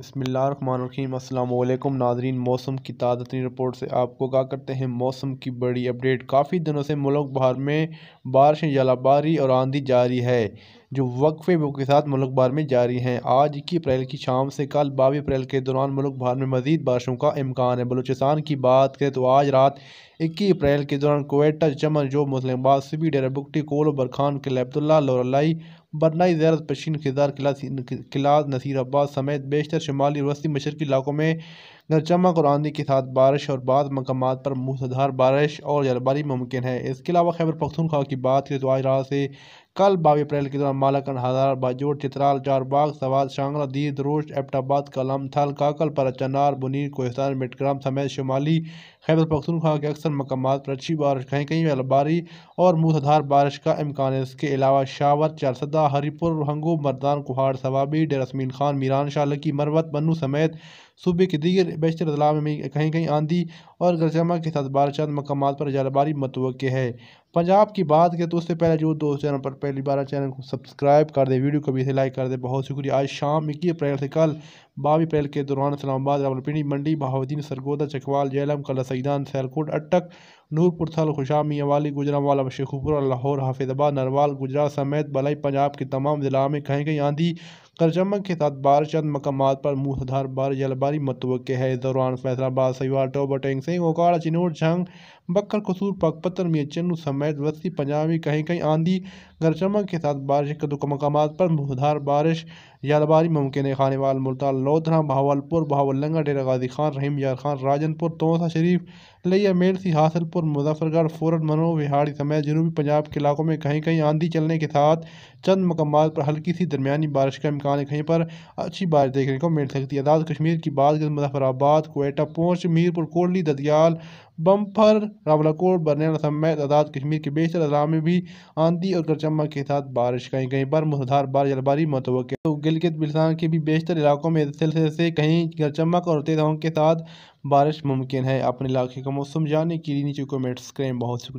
बसमिल्लाम अल्लाम नाजरीन मौसम की ताज़तरीन रिपोर्ट से आपको क्या करते हैं मौसम की बड़ी अपडेट काफ़ी दिनों से मुल्क भर में बारिश जलाबारी और आंधी जारी है जो वक्फे के साथ मुल्क भर में जारी हैं आज इक्कीस अप्रैल की शाम से कल बावी अप्रैल के दौरान मुल्क भर में मजीद बारिशों का इम्कान है बलूचिस्तान की बात करें तो आज रात इक्कीस अप्रैल के दौरान कोयटा चमन जो मुस्लिमाबाद सभी डेरा बुकटी कोलो बरखान किलेबतुल्ला लोरलाई बरनाई जैरत पशीन खिजार किला नसीर अब्बास समेत बेशतर शुमाली और वस्ती मशरकी इलाकों में चमक और आंधी के साथ बारिश और बाद मकाम पर मूसधार बारिश और जलबारी मुमकिन है इसके अलावा खैबर पख्तूनख्वा की बात करें तो आज रात से कल बाईस अप्रैल के दौरान मालाकंड हजार बाजोड़ चित्राल चारबाग सवाद शांगला दीद रोश एबटाबाद काकल पर चनार बुनीर कोहिस्तान मिटग्राम समेत शुमाली खैबर पख्तूनख्वा के अक्सर मकाम पर अच्छी बारिश कहीं कहीं बलबारी और मूसधार बारिश का इम्कान है इसके अलावा शावर चारसदा हरिपुर हंगू मरदान कुहाड़ सवाबी डेरसमीन खान मीरान शाह लकी मरवत बनू समेत सूबे के दीगर बेशतर अजला में कहीं कहीं आंधी और गजमा के साथ बारह चंद मकाम पर जालबारी मतवक़ है पंजाब की बात करें तो उससे पहले जो दोस्त चैनल पर पहली बार चैनल को सब्सक्राइब कर दे वीडियो को भी लाइक कर दे बहुत शुक्रिया आज शाम इक्कीस अप्रैल से कल बावी अप्रैल के दौरान इस्लामाबाद रावलपिंडी मंडी बहाद्दीन सरगोदा चकवाल जैलम कला सईदान सैलकोट अटक नूरपुर थल खुशामी अवाली गुजरावाला शेखुपुरा लाहौर हाफिजाबाद नरवाल गुजरात समेत बलाई पंजाब के तमाम ज़िला में कहीं कहीं आंधी करजमा के साथ बारिश चंद मकाम पर मूसधार बारिश जलबारी मतव है इस दौरान फैसलाबाद सहीवाल टोबर टेंग सिंह ओकाड़ा चिनोर झंग बक्कर कसूर पगपतर में चन्नू समेत वस्ती पंजाबी कहीं कहीं आंधी गरजमा के साथ बारिश के मकाम पर मूसधार बारिश यादबारी मुमकिन खानेवाल मुल्तान लोधरा बहावलपुर बहावलंगा डेरा गाजी खान रहीम यार खान राजनपुर तोसा शरीफ लिया मेरसी हासिलपुर मुजफ्फरगढ़ फूरन मनो विहाड़ी समेत जनूबी पंजाब के इलाकों में कहीं कहीं आंधी चलने के साथ चंद मकमात पर हल्की सी दरमियानी बारिश का इम्कान है कहीं पर अच्छी बारिश देखने को मिल सकती है आज़ाद कश्मीर की बात मुजफ्फराबाद कोयटा पूंछ मीरपुर कोडली ददियाल बम्फर रावलाकोट बरनेला समेत आज़ाद कश्मीर के बेशर अजला में भी आंधी और गरचम्मा के साथ बारिश कहीं कहीं पर मूसधार बारिश जलबारी मुतव तो गिलगित बिल्सान के भी बेशतर इलाकों में सिलसिले से कहीं गरजमक और तेज हवाओं के साथ बारिश मुमकिन है अपने इलाके का मौसम जानने के लिए नीचे कमेंट्स करें बहुत शुक्रिया